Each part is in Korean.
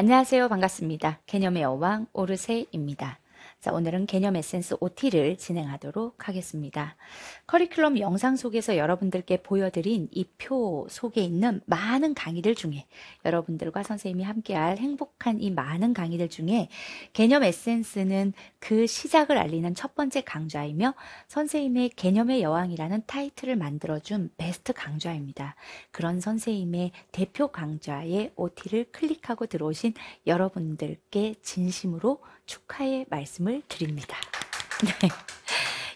안녕하세요. 반갑습니다. 개념의 여왕 오르세입니다. 자, 오늘은 개념 에센스 OT를 진행하도록 하겠습니다. 커리큘럼 영상 속에서 여러분들께 보여드린 이 표 속에 있는 많은 강의들 중에 여러분들과 선생님이 함께할 행복한 이 많은 강의들 중에 개념 에센스는 그 시작을 알리는 첫 번째 강좌이며 선생님의 개념의 여왕이라는 타이틀을 만들어준 베스트 강좌입니다. 그런 선생님의 대표 강좌의 OT를 클릭하고 들어오신 여러분들께 진심으로 축하의 말씀을 드립니다. 네.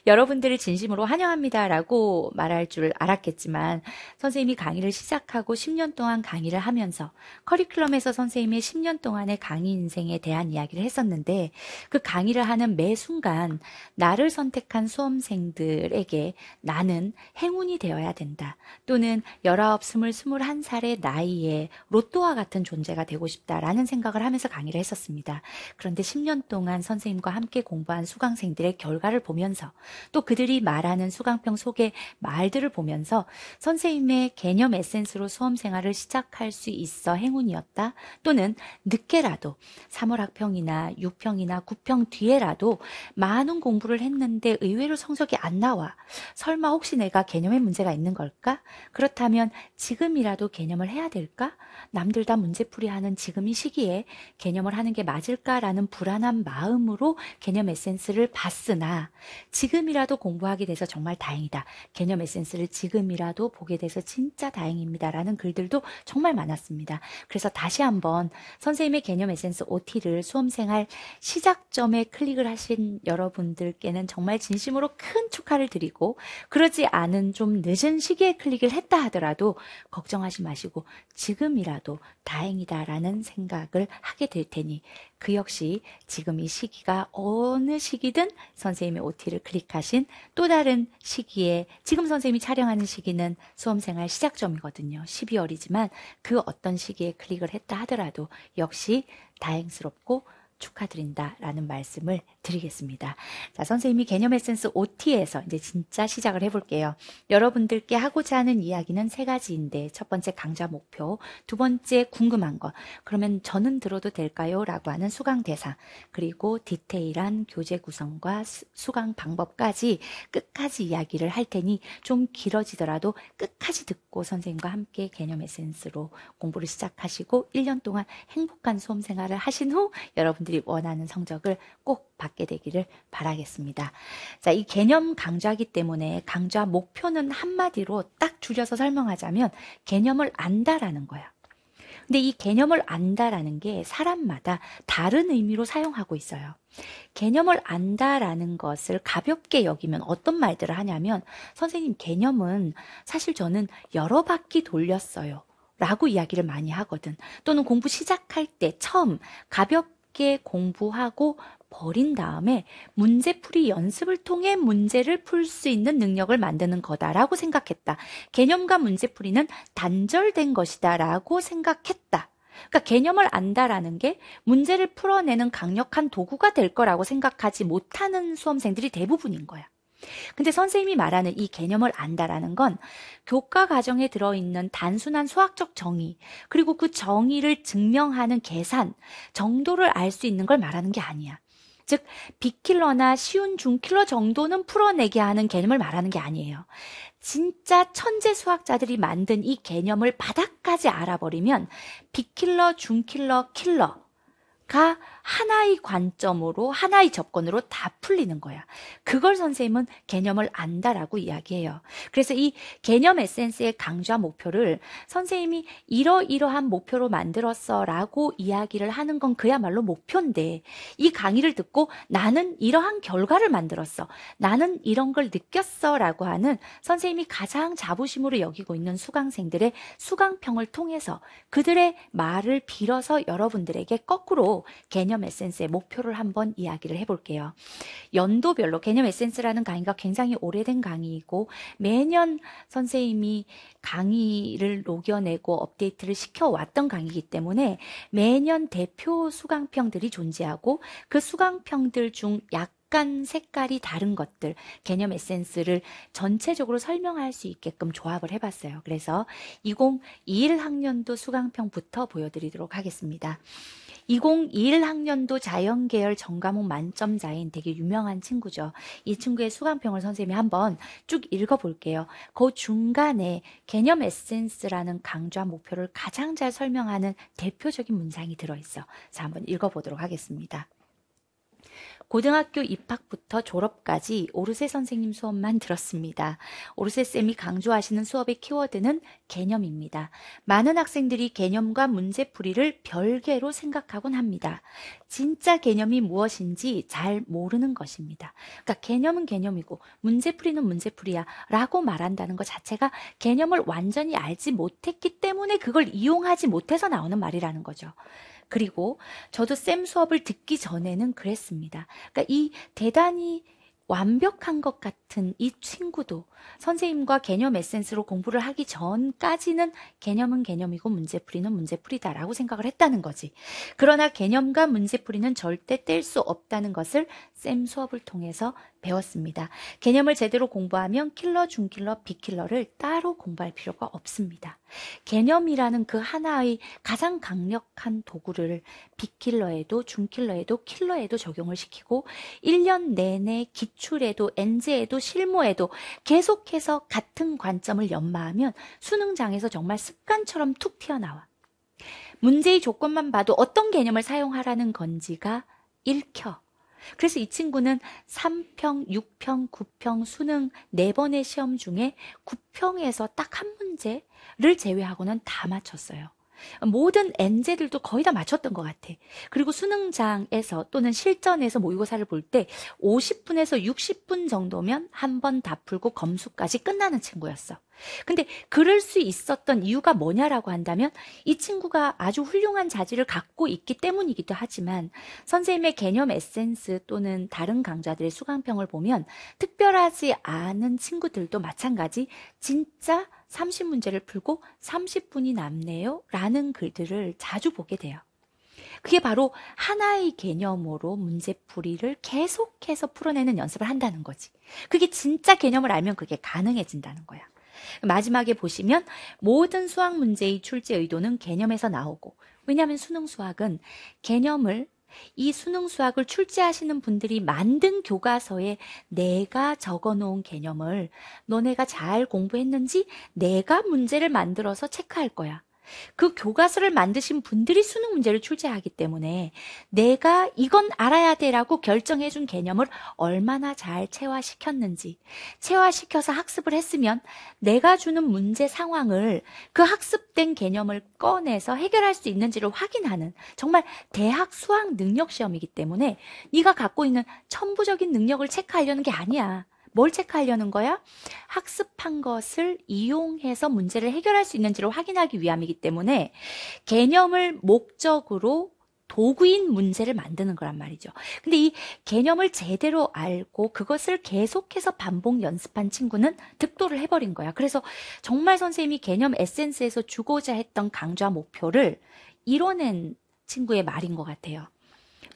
여러분들을 진심으로 환영합니다라고 말할 줄 알았겠지만 선생님이 강의를 시작하고 10년 동안 강의를 하면서 커리큘럼에서 선생님의 10년 동안의 강의 인생에 대한 이야기를 했었는데 그 강의를 하는 매 순간 나를 선택한 수험생들에게 나는 행운이 되어야 된다. 또는 19, 20, 21살의 나이에 로또와 같은 존재가 되고 싶다라는 생각을 하면서 강의를 했었습니다. 그런데 10년 동안 선생님과 함께 공부한 수강생들의 결과를 보면서 또 그들이 말하는 수강평 속의 말들을 보면서 선생님의 개념 에센스로 수험 생활을 시작할 수 있어 행운이었다. 또는 늦게라도 3월 학평이나 6평이나 9평 뒤에라도 많은 공부를 했는데 의외로 성적이 안 나와. 설마 혹시 내가 개념에 문제가 있는 걸까? 그렇다면 지금이라도 개념을 해야 될까? 남들 다 문제풀이 하는 지금 이 시기에 개념을 하는 게 맞을까라는 불안한 마음으로 개념 에센스를 봤으나 지금 지금이라도 공부하게 돼서 정말 다행이다. 개념 에센스를 지금이라도 보게 돼서 진짜 다행입니다. 라는 글들도 정말 많았습니다. 그래서 다시 한번 선생님의 개념 에센스 OT를 수험생활 시작점에 클릭을 하신 여러분들께는 정말 진심으로 큰 축하를 드리고 그러지 않은 좀 늦은 시기에 클릭을 했다 하더라도 걱정하지 마시고 지금이라도 다행이다라는 생각을 하게 될 테니 그 역시 지금 이 시기가 어느 시기든 선생님이 OT를 클릭하신 또 다른 시기에 지금 선생님이 촬영하는 시기는 수험생활 시작점이거든요. 12월이지만 그 어떤 시기에 클릭을 했다 하더라도 역시 다행스럽고 축하드린다 라는 말씀을 드리겠습니다. 자, 선생님이 개념 에센스 OT에서 이제 진짜 시작을 해볼게요. 여러분들께 하고자 하는 이야기는 세 가지인데, 첫 번째 강좌 목표, 두 번째 궁금한 것, 그러면 저는 들어도 될까요? 라고 하는 수강 대상, 그리고 디테일한 교재 구성과 수강 방법까지 끝까지 이야기를 할 테니 좀 길어지더라도 끝까지 듣고 선생님과 함께 개념 에센스로 공부를 시작하시고 1년 동안 행복한 수험 생활을 하신 후 여러분들 여러분들이 원하는 성적을 꼭 받게 되기를 바라겠습니다. 자, 이 개념 강좌이기 때문에 강좌 목표는 한마디로 딱 줄여서 설명하자면 개념을 안다라는 거야. 근데 이 개념을 안다라는 게 사람마다 다른 의미로 사용하고 있어요. 개념을 안다라는 것을 가볍게 여기면 어떤 말들을 하냐면, 선생님, 개념은 사실 저는 여러 바퀴 돌렸어요. 라고 이야기를 많이 하거든. 또는 공부 시작할 때 처음 가볍게 깊게 공부하고 버린 다음에 문제풀이 연습을 통해 문제를 풀 수 있는 능력을 만드는 거다라고 생각했다. 개념과 문제풀이는 단절된 것이다라고 생각했다. 그러니까 개념을 안다라는 게 문제를 풀어내는 강력한 도구가 될 거라고 생각하지 못하는 수험생들이 대부분인 거야. 근데 선생님이 말하는 이 개념을 안다라는 건 교과 과정에 들어있는 단순한 수학적 정의, 그리고 그 정의를 증명하는 계산 정도를 알 수 있는 걸 말하는 게 아니야. 즉빅킬러나 쉬운 중킬러 정도는 풀어내게 하는 개념을 말하는 게 아니에요. 진짜 천재 수학자들이 만든 이 개념을 바닥까지 알아버리면 빅킬러 중킬러, 킬러가 하나의 관점으로 하나의 접근으로 다 풀리는 거야. 그걸 선생님은 개념을 안다라고 이야기해요. 그래서 이 개념 에센스의 강좌 목표를 선생님이 이러이러한 목표로 만들었어라고 이야기를 하는 건 그야말로 목표인데 이 강의를 듣고 나는 이러한 결과를 만들었어. 나는 이런 걸 느꼈어라고 하는 선생님이 가장 자부심으로 여기고 있는 수강생들의 수강평을 통해서 그들의 말을 빌어서 여러분들에게 거꾸로 개념 개념 에센스의 목표를 한번 이야기를 해볼게요. 연도별로 개념 에센스라는 강의가 굉장히 오래된 강의이고 매년 선생님이 강의를 녹여내고 업데이트를 시켜왔던 강의이기 때문에 매년 대표 수강평들이 존재하고 그 수강평들 중약 약간 색깔이 다른 것들, 개념 에센스를 전체적으로 설명할 수 있게끔 조합을 해봤어요. 그래서 2021학년도 수강평부터 보여드리도록 하겠습니다. 2021학년도 자연계열 전과목 만점자인 되게 유명한 친구죠. 이 친구의 수강평을 선생님이 한번 쭉 읽어볼게요. 그 중간에 개념 에센스라는 강좌 목표를 가장 잘 설명하는 대표적인 문장이 들어있어. 자, 한번 읽어보도록 하겠습니다. 고등학교 입학부터 졸업까지 오르세 선생님 수업만 들었습니다. 오르세 쌤이 강조하시는 수업의 키워드는 개념입니다. 많은 학생들이 개념과 문제풀이를 별개로 생각하곤 합니다. 진짜 개념이 무엇인지 잘 모르는 것입니다. 그러니까 개념은 개념이고 문제풀이는 문제풀이야 라고 말한다는 것 자체가 개념을 완전히 알지 못했기 때문에 그걸 이용하지 못해서 나오는 말이라는 거죠. 그리고 저도 쌤 수업을 듣기 전에는 그랬습니다. 그러니까 이 대단히 완벽한 것 같은 이 친구도 선생님과 개념 에센스로 공부를 하기 전까지는 개념은 개념이고 문제풀이는 문제풀이다라고 생각을 했다는 거지. 그러나 개념과 문제풀이는 절대 뗄 수 없다는 것을 쌤 수업을 통해서 배웠습니다. 개념을 제대로 공부하면 킬러, 중킬러, 비킬러를 따로 공부할 필요가 없습니다. 개념이라는 그 하나의 가장 강력한 도구를 비킬러에도 중킬러에도 킬러에도 적용을 시키고 1년 내내 기출에도 엔제에도 실무에도 계속해서 같은 관점을 연마하면 수능장에서 정말 습관처럼 툭 튀어나와. 문제의 조건만 봐도 어떤 개념을 사용하라는 건지가 읽혀 그래서 이 친구는 3평, 6평, 9평 수능 4번의 시험 중에 9평에서 딱 한 문제를 제외하고는 다 맞췄어요. 모든 엔제들도 거의 다 맞췄던 것 같아. 그리고 수능장에서 또는 실전에서 모의고사를 볼 때 50분에서 60분 정도면 한 번 다 풀고 검수까지 끝나는 친구였어. 근데 그럴 수 있었던 이유가 뭐냐라고 한다면 이 친구가 아주 훌륭한 자질을 갖고 있기 때문이기도 하지만 선생님의 개념 에센스 또는 다른 강좌들의 수강평을 보면 특별하지 않은 친구들도 마찬가지 진짜 30문제를 풀고 30분이 남네요. 라는 글들을 자주 보게 돼요. 그게 바로 하나의 개념으로 문제풀이를 계속해서 풀어내는 연습을 한다는 거지. 그게 진짜 개념을 알면 그게 가능해진다는 거야. 마지막에 보시면 모든 수학 문제의 출제 의도는 개념에서 나오고, 왜냐하면 수능 수학은 개념을 이 수능 수학을 출제하시는 분들이 만든 교과서에 내가 적어 놓은 개념을 너네가 잘 공부했는지 내가 문제를 만들어서 체크할 거야. 그 교과서를 만드신 분들이 수능 문제를 출제하기 때문에 내가 이건 알아야 돼라고 결정해 준 개념을 얼마나 잘 체화시켰는지 체화시켜서 학습을 했으면 내가 주는 문제 상황을 그 학습된 개념을 꺼내서 해결할 수 있는지를 확인하는 정말 대학 수학 능력 시험이기 때문에 네가 갖고 있는 천부적인 능력을 체크하려는 게 아니야. 뭘 체크하려는 거야? 학습한 것을 이용해서 문제를 해결할 수 있는지를 확인하기 위함이기 때문에 개념을 목적으로 도구인 문제를 만드는 거란 말이죠. 근데 이 개념을 제대로 알고 그것을 계속해서 반복 연습한 친구는 득도를 해버린 거야. 그래서 정말 선생님이 개념 에센스에서 주고자 했던 강좌 목표를 이뤄낸 친구의 말인 것 같아요.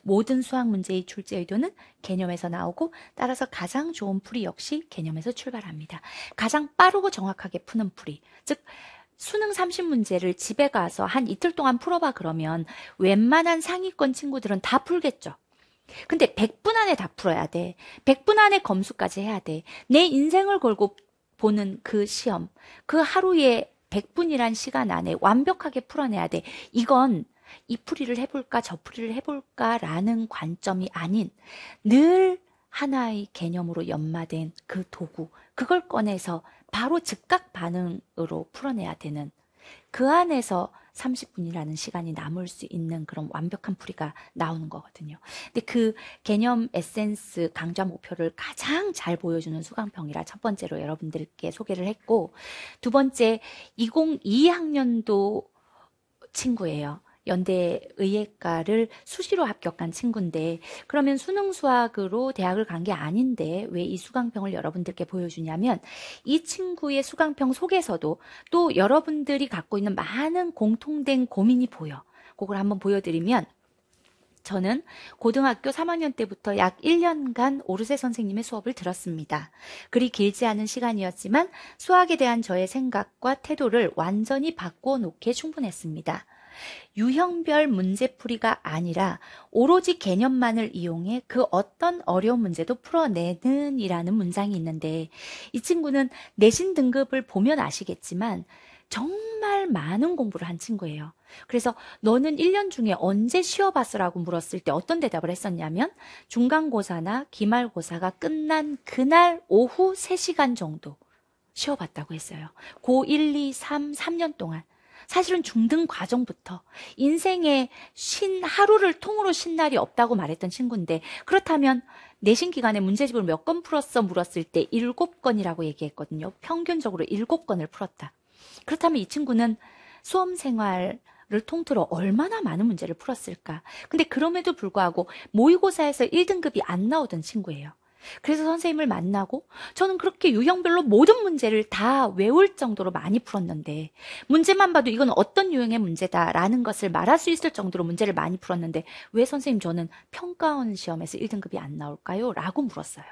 모든 수학 문제의 출제 의도는 개념에서 나오고 따라서 가장 좋은 풀이 역시 개념에서 출발합니다. 가장 빠르고 정확하게 푸는 풀이. 즉, 수능 30문제를 집에 가서 한 이틀 동안 풀어봐 그러면 웬만한 상위권 친구들은 다 풀겠죠. 근데 100분 안에 다 풀어야 돼. 100분 안에 검수까지 해야 돼. 내 인생을 걸고 보는 그 시험, 그 하루에 100분이란 시간 안에 완벽하게 풀어내야 돼. 이건 이 풀이를 해볼까 저 풀이를 해볼까라는 관점이 아닌 늘 하나의 개념으로 연마된 그 도구 그걸 꺼내서 바로 즉각 반응으로 풀어내야 되는 그 안에서 30분이라는 시간이 남을 수 있는 그런 완벽한 풀이가 나오는 거거든요. 근데 그 개념 에센스 강좌 목표를 가장 잘 보여주는 수강평이라 첫 번째로 여러분들께 소개를 했고 두 번째 2 0 2학년도 친구예요. 연대 의예과를 수시로 합격한 친구인데 그러면 수능 수학으로 대학을 간 게 아닌데 왜 이 수강평을 여러분들께 보여주냐면 이 친구의 수강평 속에서도 또 여러분들이 갖고 있는 많은 공통된 고민이 보여. 그걸 한번 보여드리면 저는 고등학교 3학년 때부터 약 1년간 오르세 선생님의 수업을 들었습니다. 그리 길지 않은 시간이었지만 수학에 대한 저의 생각과 태도를 완전히 바꿔 놓게 충분했습니다. 유형별 문제풀이가 아니라 오로지 개념만을 이용해 그 어떤 어려운 문제도 풀어내는 이라는 문장이 있는데 이 친구는 내신 등급을 보면 아시겠지만 정말 많은 공부를 한 친구예요. 그래서 너는 1년 중에 언제 쉬어봤어라고 물었을 때 어떤 대답을 했었냐면 중간고사나 기말고사가 끝난 그날 오후 3시간 정도 쉬어봤다고 했어요. 고 1, 2, 3, 3년 동안. 사실은 중등 과정부터 인생의 쉰 하루를 통으로 쉰 날이 없다고 말했던 친구인데 그렇다면 내신 기간에 문제집을 몇 건 풀었어 물었을 때 일곱 건이라고 얘기했거든요. 평균적으로 일곱 건을 풀었다. 그렇다면 이 친구는 수험 생활 을 통틀어 얼마나 많은 문제를 풀었을까. 근데 그럼에도 불구하고 모의고사에서 1등급이 안 나오던 친구예요. 그래서 선생님을 만나고 저는 그렇게 유형별로 모든 문제를 다 외울 정도로 많이 풀었는데 문제만 봐도 이건 어떤 유형의 문제다라는 것을 말할 수 있을 정도로 문제를 많이 풀었는데 왜 선생님 저는 평가원 시험에서 1등급이 안 나올까요? 라고 물었어요.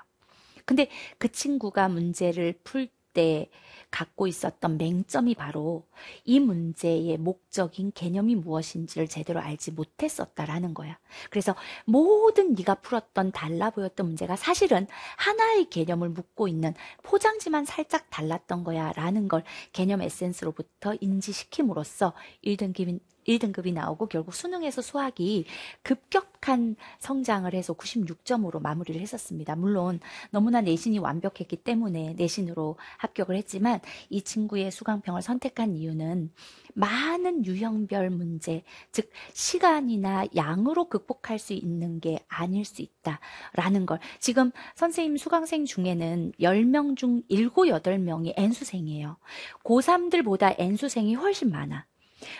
근데 그 친구가 문제를 풀때 갖고 있었던 맹점이 바로 이 문제의 목적인 개념이 무엇인지를 제대로 알지 못했었다라는 거야. 그래서 모든 네가 풀었던 달라 보였던 문제가 사실은 하나의 개념을 묻고 있는 포장지만 살짝 달랐던 거야라는 걸 개념 에센스로부터 인지시킴으로써 1등 기민 1등급이 나오고 결국 수능에서 수학이 급격한 성장을 해서 96점으로 마무리를 했었습니다. 물론 너무나 내신이 완벽했기 때문에 내신으로 합격을 했지만 이 친구의 수강평을 선택한 이유는 많은 유형별 문제, 즉 시간이나 양으로 극복할 수 있는 게 아닐 수 있다라는 걸 지금 선생님 수강생 중에는 10명 중 7, 8명이 N수생이에요. 고3들보다 N수생이 훨씬 많아.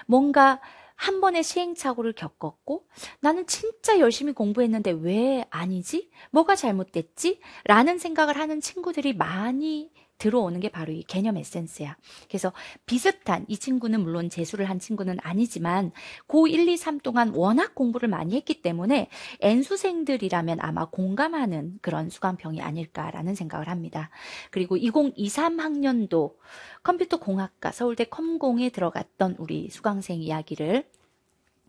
뭔가 한 번의 시행착오를 겪었고 나는 진짜 열심히 공부했는데 왜 아니지? 뭐가 잘못됐지? 라는 생각을 하는 친구들이 많이 들어오는 게 바로 이 개념 에센스야. 그래서 비슷한 이 친구는 물론 재수를 한 친구는 아니지만 고 1, 2, 3 동안 워낙 공부를 많이 했기 때문에 N수생들이라면 아마 공감하는 그런 수강평이 아닐까라는 생각을 합니다. 그리고 2023 학년도 컴퓨터 공학과 서울대 컴공에 들어갔던 우리 수강생 이야기를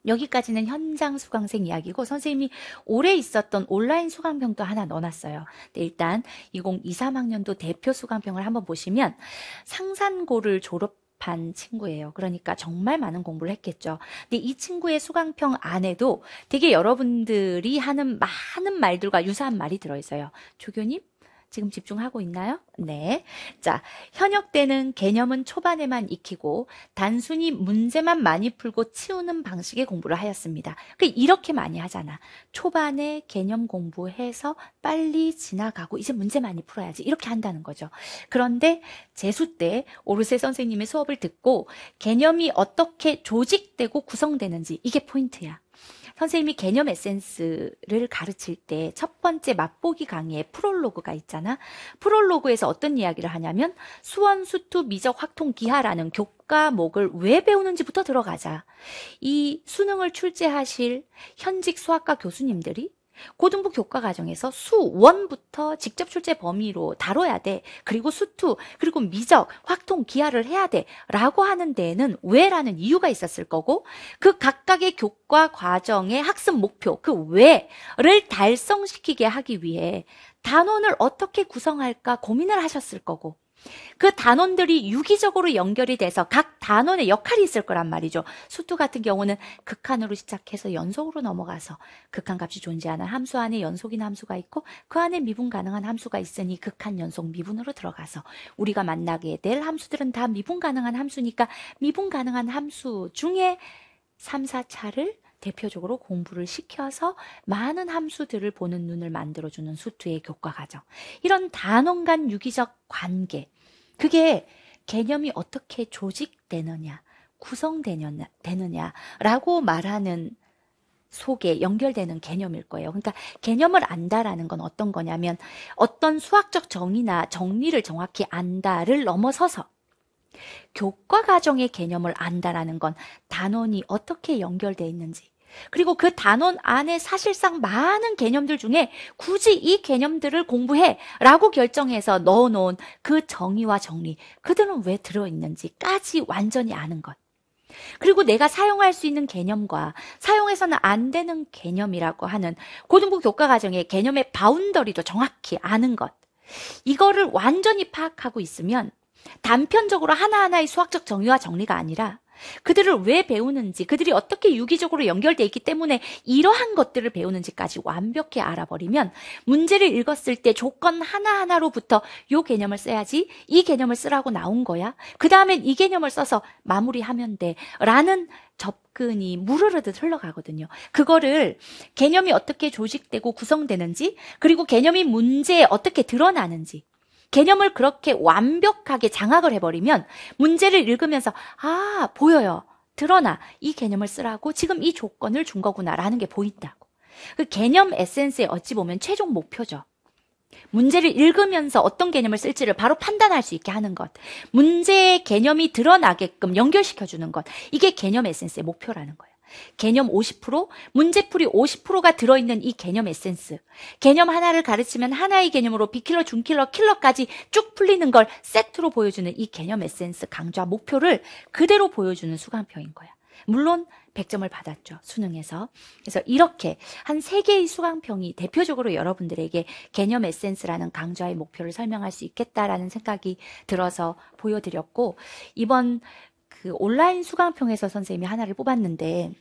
여기까지는 현장 수강생 이야기고 선생님이 오래 있었던 온라인 수강평도 하나 넣어놨어요. 네, 일단 2023학년도 대표 수강평을 한번 보시면 상산고를 졸업 반 친구예요. 그러니까 정말 많은 공부를 했겠죠. 근데 이 친구의 수강평 안에도 되게 여러분들이 하는 많은 말들과 유사한 말이 들어있어요. 조교님, 지금 집중하고 있나요? 네. 자, 현역 때는 개념은 초반에만 익히고 단순히 문제만 많이 풀고 치우는 방식의 공부를 하였습니다. 그 이렇게 많이 하잖아. 초반에 개념 공부해서 빨리 지나가고 이제 문제 많이 풀어야지 이렇게 한다는 거죠. 그런데 재수 때 오르세 선생님의 수업을 듣고 개념이 어떻게 조직되고 구성되는지 이게 포인트야. 선생님이 개념 에센스를 가르칠 때 첫 번째 맛보기 강의에 프롤로그가 있잖아. 프롤로그에서 어떤 이야기를 하냐면 수원, 수투, 미적, 확통, 기하라는 교과목을 왜 배우는지부터 들어가자. 이 수능을 출제하실 현직 수학과 교수님들이 고등부 교과 과정에서 수원부터 직접 출제 범위로 다뤄야 돼. 그리고 수투, 그리고 미적, 확통, 기하를 해야 돼. 라고 하는 데에는 왜라는 이유가 있었을 거고, 그 각각의 교과 과정의 학습 목표, 그 왜를 달성시키게 하기 위해 단원을 어떻게 구성할까 고민을 하셨을 거고, 그 단원들이 유기적으로 연결이 돼서 각 단원의 역할이 있을 거란 말이죠. 수투 같은 경우는 극한으로 시작해서 연속으로 넘어가서 극한 값이 존재하는 함수 안에 연속인 함수가 있고 그 안에 미분 가능한 함수가 있으니 극한 연속 미분으로 들어가서 우리가 만나게 될 함수들은 다 미분 가능한 함수니까 미분 가능한 함수 중에 3, 4차를 대표적으로 공부를 시켜서 많은 함수들을 보는 눈을 만들어주는 수투의 교과 과정. 이런 단원 간 유기적 관계, 그게 개념이 어떻게 조직되느냐, 구성되느냐, 되느냐라고 말하는 속에 연결되는 개념일 거예요. 그러니까 개념을 안다라는 건 어떤 거냐면 어떤 수학적 정의나 정리를 정확히 안다를 넘어서서 교과 과정의 개념을 안다라는 건 단원이 어떻게 연결돼 있는지 그리고 그 단원 안에 사실상 많은 개념들 중에 굳이 이 개념들을 공부해 라고 결정해서 넣어놓은 그 정의와 정리, 그들은 왜 들어있는지까지 완전히 아는 것. 그리고 내가 사용할 수 있는 개념과 사용해서는 안 되는 개념이라고 하는 고등부 교과 과정의 개념의 바운더리도 정확히 아는 것. 이거를 완전히 파악하고 있으면 단편적으로 하나하나의 수학적 정의와 정리가 아니라 그들을 왜 배우는지, 그들이 어떻게 유기적으로 연결되어 있기 때문에 이러한 것들을 배우는지까지 완벽히 알아버리면 문제를 읽었을 때 조건 하나하나로부터 요 개념을 써야지, 이 개념을 쓰라고 나온 거야. 그 다음엔 이 개념을 써서 마무리하면 돼. 라는 접근이 무르르듯 흘러가거든요. 그거를 개념이 어떻게 조직되고 구성되는지, 그리고 개념이 문제에 어떻게 드러나는지, 개념을 그렇게 완벽하게 장악을 해버리면 문제를 읽으면서 아 보여요. 드러나 이 개념을 쓰라고 지금 이 조건을 준 거구나라는 게 보인다고. 그 개념 에센스에 어찌 보면 최종 목표죠. 문제를 읽으면서 어떤 개념을 쓸지를 바로 판단할 수 있게 하는 것. 문제의 개념이 드러나게끔 연결시켜주는 것. 이게 개념 에센스의 목표라는 거예요. 개념 50%, 문제풀이 50%가 들어있는 이 개념 에센스. 개념 하나를 가르치면 하나의 개념으로 비킬러, 중킬러, 킬러까지 쭉 풀리는 걸 세트로 보여주는 이 개념 에센스 강좌 목표를 그대로 보여주는 수강표인 거야. 물론 100점을 받았죠. 수능에서. 그래서 이렇게 한 3개의 수강평이 대표적으로 여러분들에게 개념 에센스라는 강좌의 목표를 설명할 수 있겠다라는 생각이 들어서 보여드렸고, 이번 그 온라인 수강평에서 선생님이 하나를 뽑았는데,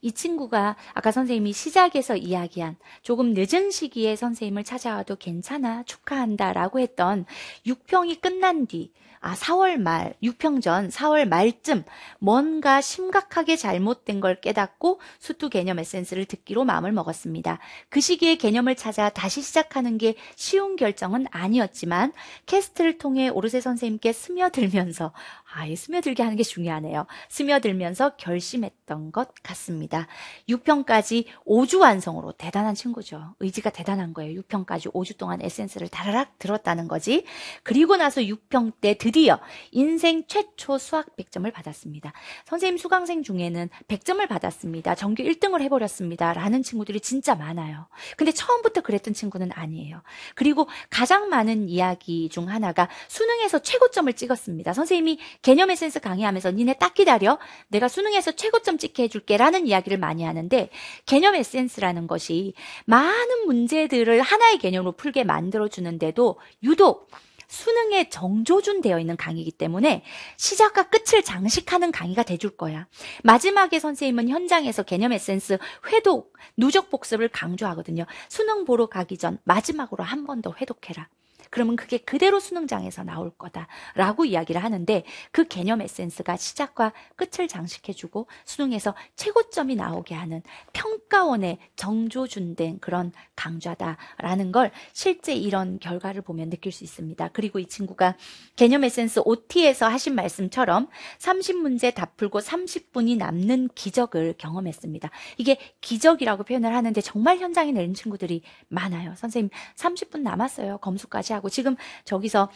이 친구가 아까 선생님이 시작에서 이야기한 조금 늦은 시기에 선생님을 찾아와도 괜찮아 축하한다라고 했던 6평이 끝난 뒤 아, 4월 말, 6평 전 4월 말쯤 뭔가 심각하게 잘못된 걸 깨닫고 수투 개념 에센스를 듣기로 마음을 먹었습니다. 그 시기에 개념을 찾아 다시 시작하는 게 쉬운 결정은 아니었지만 캐스트를 통해 오르세 선생님께 스며들면서 아예 스며들게 하는 게 중요하네요. 스며들면서 결심했던 것 같습니다. 6평까지 5주 완성으로 대단한 친구죠. 의지가 대단한 거예요. 6평까지 5주 동안 에센스를 다라락 들었다는 거지. 그리고 나서 6평 때 드디어 인생 최초 수학 100점을 받았습니다. 선생님 수강생 중에는 100점을 받았습니다. 정규 1등을 해버렸습니다. 라는 친구들이 진짜 많아요. 근데 처음부터 그랬던 친구는 아니에요. 그리고 가장 많은 이야기 중 하나가 수능에서 최고점을 찍었습니다. 선생님이 개념 에센스 강의하면서 니네 딱 기다려. 내가 수능에서 최고점 찍게 해줄게. 라는 이야기를 많이 하는데 개념 에센스라는 것이 많은 문제들을 하나의 개념으로 풀게 만들어주는데도 유독 수능에 정조준 되어 있는 강의이기 때문에 시작과 끝을 장식하는 강의가 돼줄 거야. 마지막에 선생님은 현장에서 개념 에센스, 회독, 누적 복습을 강조하거든요. 수능 보러 가기 전 마지막으로 한 번 더 회독해라. 그러면 그게 그대로 수능장에서 나올 거다라고 이야기를 하는데 그 개념 에센스가 시작과 끝을 장식해주고 수능에서 최고점이 나오게 하는 평가원의 정조준된 그런 강좌다라는 걸 실제 이런 결과를 보면 느낄 수 있습니다. 그리고 이 친구가 개념 에센스 OT에서 하신 말씀처럼 30문제 다 풀고 30분이 남는 기적을 경험했습니다. 이게 기적이라고 표현을 하는데 정말 현장에 내린 친구들이 많아요. 선생님 30분 남았어요. 검수까지 하고 지금 저기서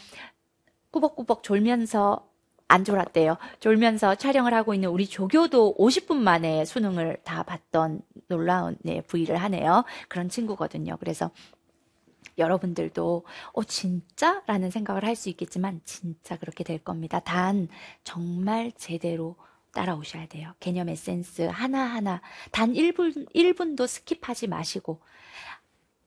꾸벅꾸벅 졸면서 안 졸았대요. 졸면서 촬영을 하고 있는 우리 조교도 50분 만에 수능을 다 봤던 놀라운 네, 부위를 하네요. 그런 친구거든요. 그래서 여러분들도 어 진짜? 라는 생각을 할 수 있겠지만 진짜 그렇게 될 겁니다. 단 정말 제대로 따라오셔야 돼요. 개념 에센스 하나하나 단 1분 1분도 스킵하지 마시고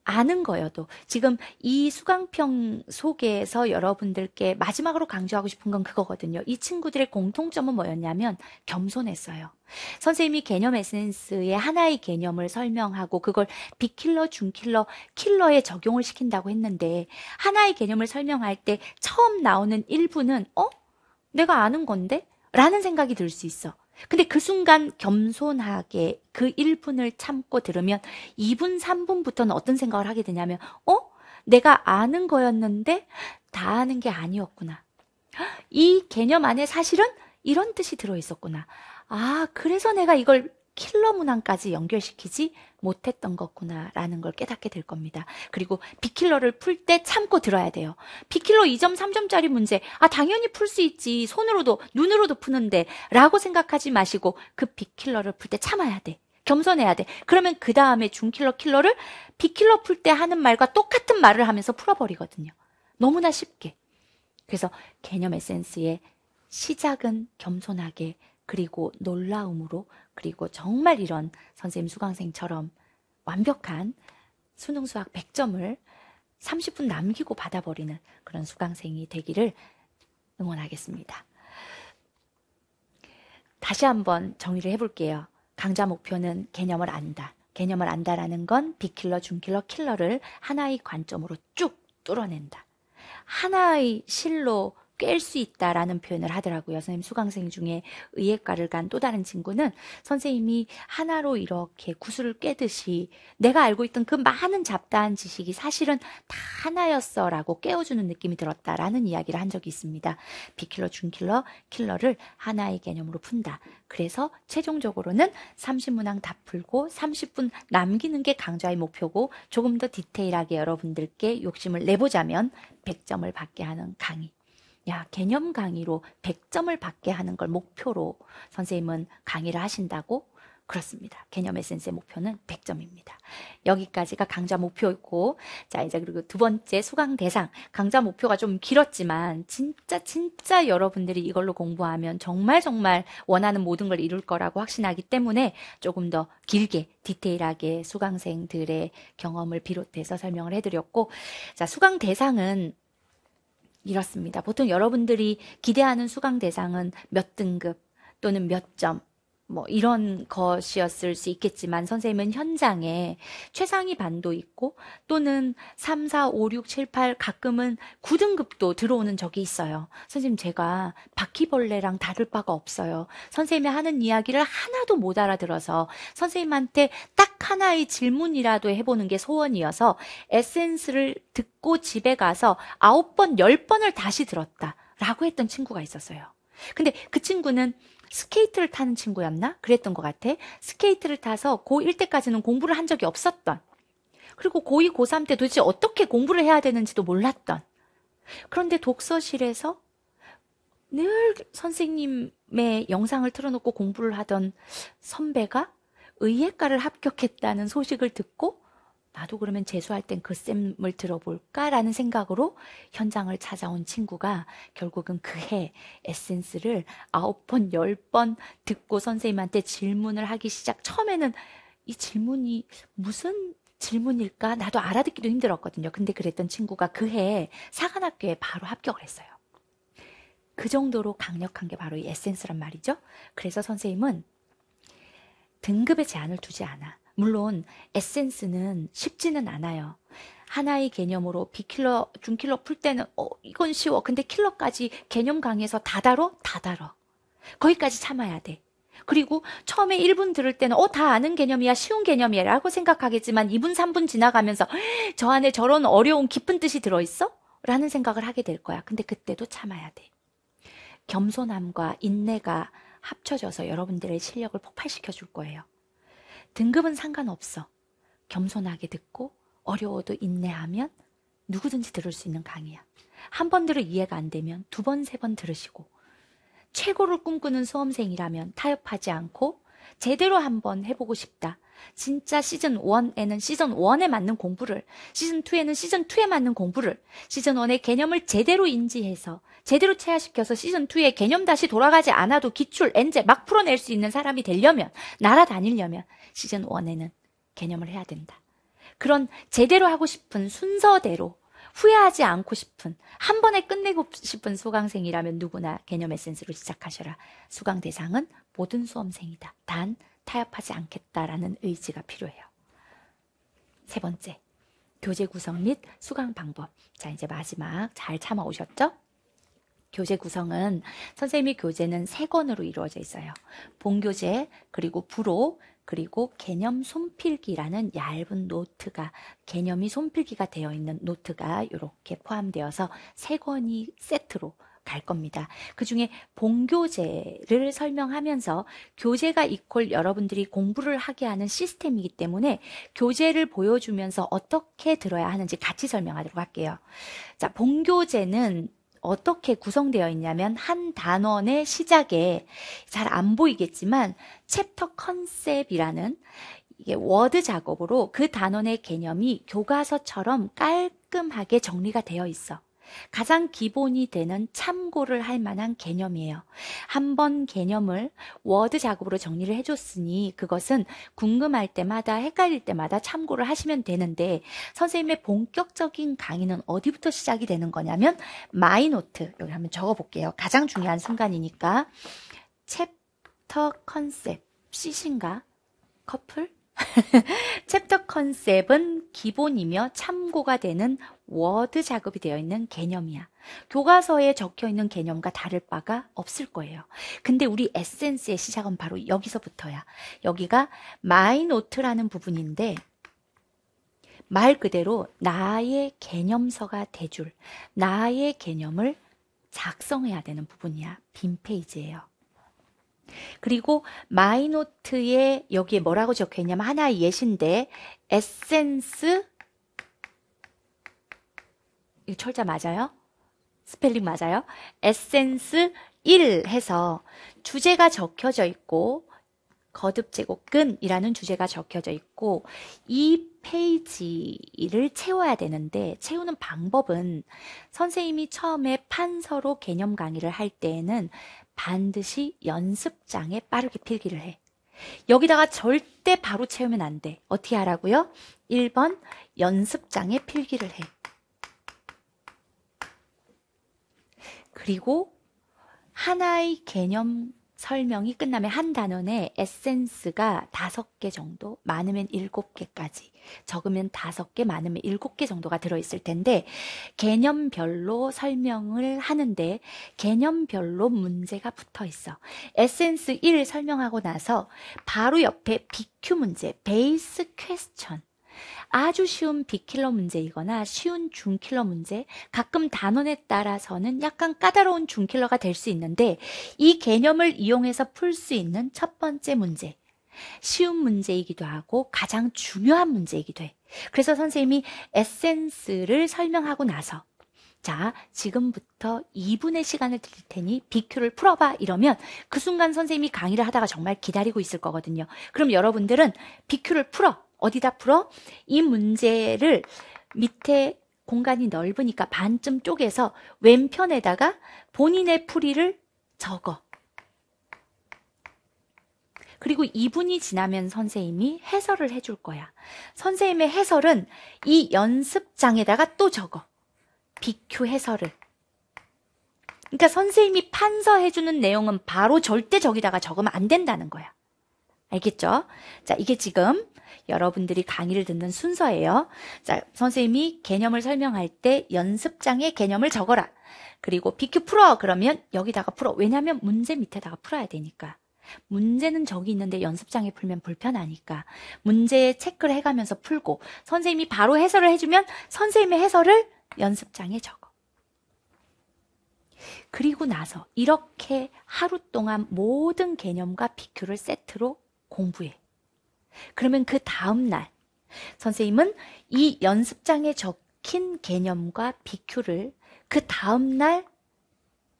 아는 거여도 지금 이 수강평 속에서 여러분들께 마지막으로 강조하고 싶은 건 그거거든요. 이 친구들의 공통점은 뭐였냐면 겸손했어요. 선생님이 개념 에센스의 하나의 개념을 설명하고 그걸 비킬러, 중킬러, 킬러에 적용을 시킨다고 했는데 하나의 개념을 설명할 때 처음 나오는 일부는 어? 내가 아는 건데? 라는 생각이 들 수 있어. 근데 그 순간 겸손하게 그 1분을 참고 들으면 2분, 3분부터는 어떤 생각을 하게 되냐면, 어? 내가 아는 거였는데 다 아는 게 아니었구나. 이 개념 안에 사실은 이런 뜻이 들어 있었구나. 아, 그래서 내가 이걸 킬러 문항까지 연결시키지 못했던 거구나라는 걸 깨닫게 될 겁니다. 그리고 비킬러를 풀 때 참고 들어야 돼요. 비킬러 2점, 3점짜리 문제, 아, 당연히 풀 수 있지. 손으로도, 눈으로도 푸는데. 라고 생각하지 마시고 그 비킬러를 풀 때 참아야 돼. 겸손해야 돼. 그러면 그 다음에 중킬러 킬러를 비킬러 풀 때 하는 말과 똑같은 말을 하면서 풀어버리거든요. 너무나 쉽게. 그래서 개념 에센스의 시작은 겸손하게, 그리고 놀라움으로 그리고 정말 이런 선생님 수강생처럼 완벽한 수능 수학 100점을 30분 남기고 받아버리는 그런 수강생이 되기를 응원하겠습니다. 다시 한번 정리를 해볼게요. 강좌 목표는 개념을 안다. 개념을 안다라는 건 비킬러, 중킬러, 킬러를 하나의 관점으로 쭉 뚫어낸다. 하나의 실로 꿰수 있다라는 표현을 하더라고요. 선생님 수강생 중에 의예과를 간 또 다른 친구는 선생님이 하나로 이렇게 구슬을 꿰듯이 내가 알고 있던 그 많은 잡다한 지식이 사실은 다 하나였어라고 깨워주는 느낌이 들었다라는 이야기를 한 적이 있습니다. 비킬러, 준킬러, 킬러를 하나의 개념으로 푼다. 그래서 최종적으로는 30문항 다 풀고 30분 남기는 게 강좌의 목표고 조금 더 디테일하게 여러분들께 욕심을 내보자면 100점을 받게 하는 강의. 야, 개념 강의로 100점을 받게 하는 걸 목표로 선생님은 강의를 하신다고 그렇습니다. 개념 에센스의 목표는 100점입니다. 여기까지가 강좌 목표였고, 자, 이제 그리고 두 번째 수강 대상. 강좌 목표가 좀 길었지만, 진짜, 진짜 여러분들이 이걸로 공부하면 정말 정말 원하는 모든 걸 이룰 거라고 확신하기 때문에 조금 더 길게, 디테일하게 수강생들의 경험을 비롯해서 설명을 해드렸고, 자, 수강 대상은 이렇습니다. 보통 여러분들이 기대하는 수강 대상은 몇 등급 또는 몇 점, 뭐 이런 것이었을 수 있겠지만 선생님은 현장에 최상위 반도 있고 또는 3, 4, 5, 6, 7, 8 가끔은 9등급도 들어오는 적이 있어요. 선생님 제가 바퀴벌레랑 다를 바가 없어요. 선생님이 하는 이야기를 하나도 못 알아들어서 선생님한테 딱 하나의 질문이라도 해보는 게 소원이어서 에센스를 듣고 집에 가서 9번, 10번을 다시 들었다. 라고 했던 친구가 있었어요. 근데 그 친구는 스케이트를 타는 친구였나? 그랬던 것 같아. 스케이트를 타서 고1 때까지는 공부를 한 적이 없었던. 그리고 고2, 고3 때 도대체 어떻게 공부를 해야 되는지도 몰랐던. 그런데 독서실에서 늘 선생님의 영상을 틀어놓고 공부를 하던 선배가 의예과를 합격했다는 소식을 듣고 나도 그러면 재수할 땐 그 쌤을 들어볼까라는 생각으로 현장을 찾아온 친구가 결국은 그 해 에센스를 아홉 번, 열 번 듣고 선생님한테 질문을 하기 시작. 처음에는 이 질문이 무슨 질문일까? 나도 알아듣기도 힘들었거든요. 근데 그랬던 친구가 그 해에 사관학교에 바로 합격을 했어요. 그 정도로 강력한 게 바로 이 에센스란 말이죠. 그래서 선생님은 등급에 제한을 두지 않아. 물론 에센스는 쉽지는 않아요. 하나의 개념으로 비킬러, 중킬러 풀 때는 어, 이건 쉬워. 근데 킬러까지 개념 강의에서 다 다뤄? 다 다뤄. 거기까지 참아야 돼. 그리고 처음에 1분 들을 때는 어, 다 아는 개념이야. 쉬운 개념이야. 라고 생각하겠지만 2분, 3분 지나가면서 저 안에 저런 어려운 깊은 뜻이 들어있어? 라는 생각을 하게 될 거야. 근데 그때도 참아야 돼. 겸손함과 인내가 합쳐져서 여러분들의 실력을 폭발시켜 줄 거예요. 등급은 상관없어. 겸손하게 듣고 어려워도 인내하면 누구든지 들을 수 있는 강의야. 한 번 들어 이해가 안 되면 두 번, 세 번 들으시고 최고를 꿈꾸는 수험생이라면 타협하지 않고 제대로 한번 해보고 싶다. 진짜 시즌 1에는 시즌 1에 맞는 공부를, 시즌 2에는 시즌 2에 맞는 공부를, 시즌 1의 개념을 제대로 인지해서 제대로 체화시켜서 시즌2에 개념 다시 돌아가지 않아도 기출, 엔제 막 풀어낼 수 있는 사람이 되려면, 날아다니려면 시즌1에는 개념을 해야 된다. 그런 제대로 하고 싶은 순서대로 후회하지 않고 싶은 한 번에 끝내고 싶은 수강생이라면 누구나 개념 에센스로 시작하셔라. 수강 대상은 모든 수험생이다. 단 타협하지 않겠다라는 의지가 필요해요. 세 번째, 교재 구성 및 수강 방법. 자, 이제 마지막 잘 참아오셨죠? 교재 구성은 선생님이 교재는 세 권으로 이루어져 있어요. 본교재, 그리고 부로, 그리고 개념 손필기라는 얇은 노트가 개념이 손필기가 되어 있는 노트가 이렇게 포함되어서 세 권이 세트로 갈 겁니다. 그 중에 본교재를 설명하면서 교재가 이퀄 여러분들이 공부를 하게 하는 시스템이기 때문에 교재를 보여주면서 어떻게 들어야 하는지 같이 설명하도록 할게요. 자, 본교재는 어떻게 구성되어 있냐면 한 단원의 시작에 잘 안 보이겠지만 챕터 컨셉이라는 이게 워드 작업으로 그 단원의 개념이 교과서처럼 깔끔하게 정리가 되어 있어. 가장 기본이 되는 참고를 할 만한 개념이에요. 한번 개념을 워드 작업으로 정리를 해줬으니 그것은 궁금할 때마다 헷갈릴 때마다 참고를 하시면 되는데 선생님의 본격적인 강의는 어디부터 시작이 되는 거냐면 마이노트 여기 한번 적어볼게요. 가장 중요한 순간이니까 챕터 컨셉 시신가 커플 챕터 컨셉은 기본이며 참고가 되는 워드 작업이 되어 있는 개념이야. 교과서에 적혀 있는 개념과 다를 바가 없을 거예요. 근데 우리 에센스의 시작은 바로 여기서부터야. 여기가 마이노트라는 부분인데 말 그대로 나의 개념서가 대줄, 나의 개념을 작성해야 되는 부분이야. 빈 페이지예요. 그리고 마이노트에 여기에 뭐라고 적혀있냐면 하나의 예시인데 에센스 이 철자 맞아요? 스펠링 맞아요? 에센스 1 해서 주제가 적혀져 있고 거듭 제곱근이라는 주제가 적혀져 있고 이 페이지를 채워야 되는데 채우는 방법은 선생님이 처음에 판서로 개념 강의를 할 때에는 반드시 연습장에 빠르게 필기를 해. 여기다가 절대 바로 채우면 안 돼. 어떻게 하라고요? 1번 연습장에 필기를 해. 그리고 하나의 개념 설명이 끝나면 한 단원에 에센스가 다섯 개 정도, 많으면 일곱 개까지, 적으면 다섯 개, 많으면 일곱 개 정도가 들어있을 텐데, 개념별로 설명을 하는데, 개념별로 문제가 붙어 있어. 에센스 1 설명하고 나서, 바로 옆에 BQ 문제, 베이스 퀘스천. 아주 쉬운 비킬러 문제이거나 쉬운 중킬러 문제, 가끔 단원에 따라서는 약간 까다로운 중킬러가 될 수 있는데 이 개념을 이용해서 풀 수 있는 첫 번째 문제. 쉬운 문제이기도 하고 가장 중요한 문제이기도 해. 그래서 선생님이 에센스를 설명하고 나서 자, 지금부터 2분의 시간을 드릴 테니 BQ를 풀어봐 이러면 그 순간 선생님이 강의를 하다가 정말 기다리고 있을 거거든요. 그럼 여러분들은 BQ를 풀어. 어디다 풀어? 이 문제를 밑에 공간이 넓으니까 반쯤 쪼개서 왼편에다가 본인의 풀이를 적어. 그리고 2분이 지나면 선생님이 해설을 해줄 거야. 선생님의 해설은 이 연습장에다가 또 적어. 비큐 해설을. 그러니까 선생님이 판서해주는 내용은 바로 절대 저기다가 적으면 안 된다는 거야. 알겠죠? 자, 이게 지금 여러분들이 강의를 듣는 순서예요. 자, 선생님이 개념을 설명할 때 연습장에 개념을 적어라. 그리고 비큐 풀어 그러면 여기다가 풀어. 왜냐하면 문제 밑에다가 풀어야 되니까. 문제는 저기 있는데 연습장에 풀면 불편하니까 문제에 체크를 해가면서 풀고 선생님이 바로 해설을 해주면 선생님의 해설을 연습장에 적어. 그리고 나서 이렇게 하루 동안 모든 개념과 비큐를 세트로 공부해. 그러면 그 다음날 선생님은 이 연습장에 적힌 개념과 비큐를 그 다음날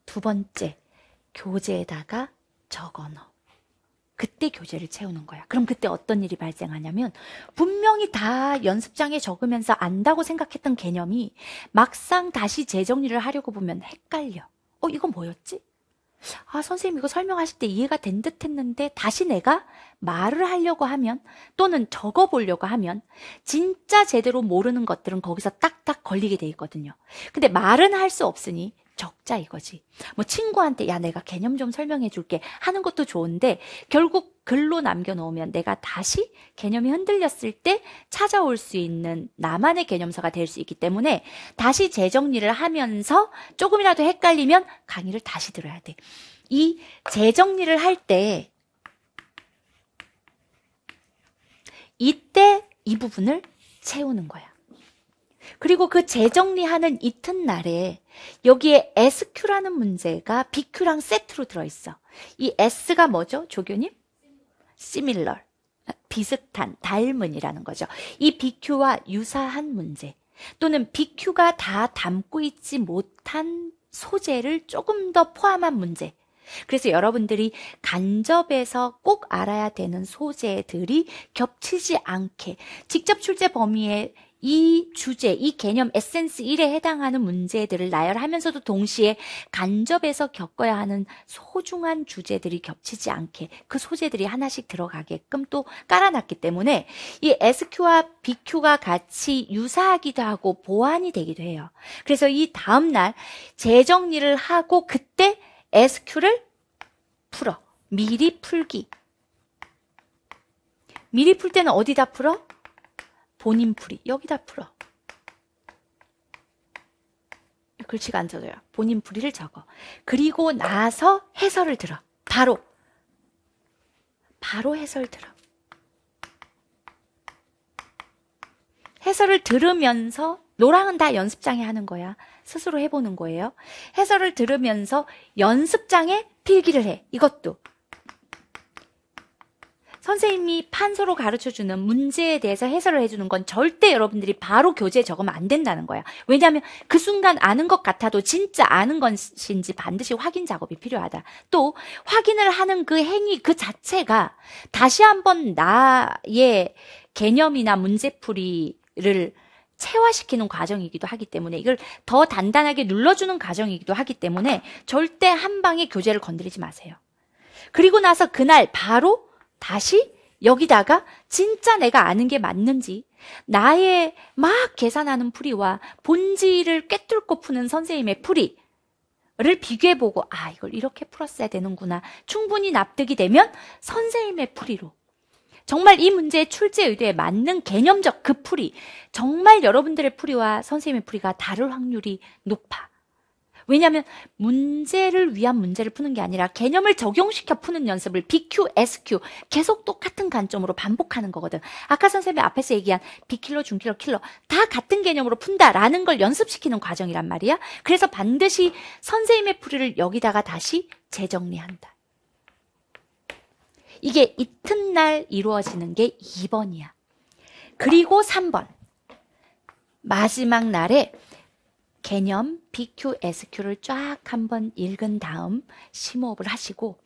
두 번째 교재에다가 적어 넣어. 그때 교재를 채우는 거야. 그럼 그때 어떤 일이 발생하냐면 분명히 다 연습장에 적으면서 안다고 생각했던 개념이 막상 다시 재정리를 하려고 보면 헷갈려. 어, 이건 뭐였지? 아, 선생님 이거 설명하실 때 이해가 된 듯 했는데 다시 내가 말을 하려고 하면 또는 적어 보려고 하면 진짜 제대로 모르는 것들은 거기서 딱딱 걸리게 돼 있거든요. 근데 말은 할 수 없으니 적자 이거지. 뭐 친구한테 야 내가 개념 좀 설명해 줄게 하는 것도 좋은데 결국 글로 남겨놓으면 내가 다시 개념이 흔들렸을 때 찾아올 수 있는 나만의 개념서가 될 수 있기 때문에 다시 재정리를 하면서 조금이라도 헷갈리면 강의를 다시 들어야 돼. 이 재정리를 할 때 이때 이 부분을 채우는 거야. 그리고 그 재정리하는 이튿날에 여기에 SQ라는 문제가 BQ랑 세트로 들어있어. 이 S가 뭐죠? 조교님? similar 비슷한 닮은이라는 거죠. 이 BQ와 유사한 문제 또는 BQ가 다 담고 있지 못한 소재를 조금 더 포함한 문제. 그래서 여러분들이 간접에서 꼭 알아야 되는 소재들이 겹치지 않게 직접 출제 범위에 이 주제, 이 개념 에센스 1에 해당하는 문제들을 나열하면서도 동시에 간접에서 겪어야 하는 소중한 주제들이 겹치지 않게 그 소재들이 하나씩 들어가게끔 또 깔아놨기 때문에 이 SQ와 BQ가 같이 유사하기도 하고 보완이 되기도 해요. 그래서 이 다음날 재정리를 하고 그때 SQ를 풀어. 미리 풀기. 미리 풀 때는 어디다 풀어? 본인 풀이 여기다 풀어. 글씨가 안 적어요. 본인 풀이를 적어. 그리고 나서 해설을 들어. 바로. 바로 해설 들어. 해설을 들으면서 노랑은 다 연습장에 하는 거야. 스스로 해보는 거예요. 해설을 들으면서 연습장에 필기를 해. 이것도 선생님이 판서로 가르쳐 주는 문제에 대해서 해설을 해주는 건 절대 여러분들이 바로 교재에 적으면 안 된다는 거야. 왜냐하면 그 순간 아는 것 같아도 진짜 아는 것인지 반드시 확인 작업이 필요하다. 또 확인을 하는 그 행위 그 자체가 다시 한번 나의 개념이나 문제풀이를 체화시키는 과정이기도 하기 때문에 이걸 더 단단하게 눌러주는 과정이기도 하기 때문에 절대 한 방에 교재를 건드리지 마세요. 그리고 나서 그날 바로 다시 여기다가 진짜 내가 아는 게 맞는지 나의 막 계산하는 풀이와 본질을 꿰뚫고 푸는 선생님의 풀이 를 비교해 보고 아 이걸 이렇게 풀었어야 되는구나 충분히 납득이 되면 선생님의 풀이로 정말 이 문제의 출제 의도에 맞는 개념적 그 풀이 정말 여러분들의 풀이와 선생님의 풀이가 다를 확률이 높아 왜냐하면 문제를 위한 문제를 푸는 게 아니라 개념을 적용시켜 푸는 연습을 BQ, SQ 계속 똑같은 관점으로 반복하는 거거든. 아까 선생님이 앞에서 얘기한 B킬러, 중킬러, 킬러 다 같은 개념으로 푼다라는 걸 연습시키는 과정이란 말이야. 그래서 반드시 선생님의 풀이를 여기다가 다시 재정리한다. 이게 이튿날 이루어지는 게 2번이야. 그리고 3번. 마지막 날에 개념 BQSQ를 쫙 한번 읽은 다음 심호흡을 하시고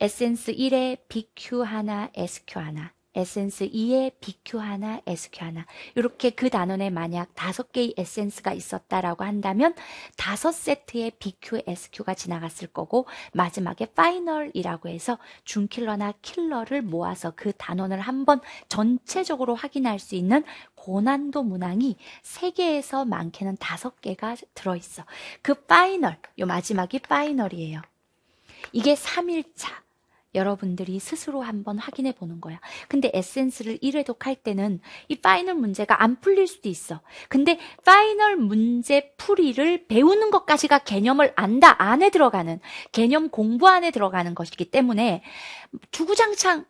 에센스 1에 BQ 하나, SQ 하나, 에센스 2에 BQ 하나, SQ 하나. 이렇게 그 단원에 만약 다섯 개의 에센스가 있었다라고 한다면 다섯 세트의 BQ, SQ가 지나갔을 거고 마지막에 파이널이라고 해서 중킬러나 킬러를 모아서 그 단원을 한번 전체적으로 확인할 수 있는 고난도 문항이 세개에서 많게는 다섯 개가 들어 있어. 그 파이널, 요 마지막이 파이널이에요. 이게 3일차 여러분들이 스스로 한번 확인해 보는 거야. 근데 에센스를 1회독 할 때는 이 파이널 문제가 안 풀릴 수도 있어. 근데 파이널 문제 풀이를 배우는 것까지가 개념을 안다 안에 들어가는 개념 공부 안에 들어가는 것이기 때문에 주구장창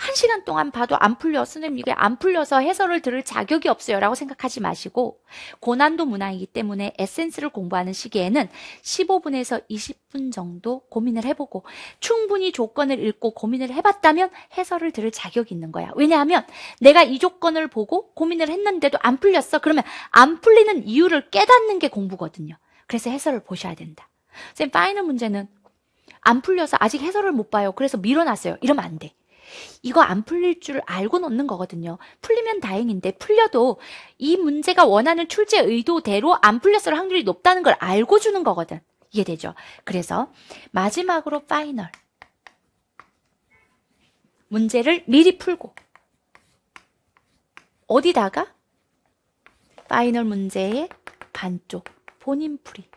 한 시간 동안 봐도 안 풀려. 선생님 이게 안 풀려서 해설을 들을 자격이 없어요. 라고 생각하지 마시고, 고난도 문항이기 때문에 에센스를 공부하는 시기에는 15분에서 20분 정도 고민을 해보고, 충분히 조건을 읽고 고민을 해봤다면 해설을 들을 자격이 있는 거야. 왜냐하면 내가 이 조건을 보고 고민을 했는데도 안 풀렸어. 그러면 안 풀리는 이유를 깨닫는 게 공부거든요. 그래서 해설을 보셔야 된다. 선생님, 파이널 문제는 안 풀려서 아직 해설을 못 봐요. 그래서 밀어놨어요. 이러면 안 돼. 이거 안 풀릴 줄 알고 놓는 거거든요. 풀리면 다행인데 풀려도 이 문제가 원하는 출제 의도대로 안 풀렸을 확률이 높다는 걸 알고 주는 거거든. 이해되죠? 그래서 마지막으로 파이널. 문제를 미리 풀고 어디다가 파이널 문제의 반쪽 본인 풀이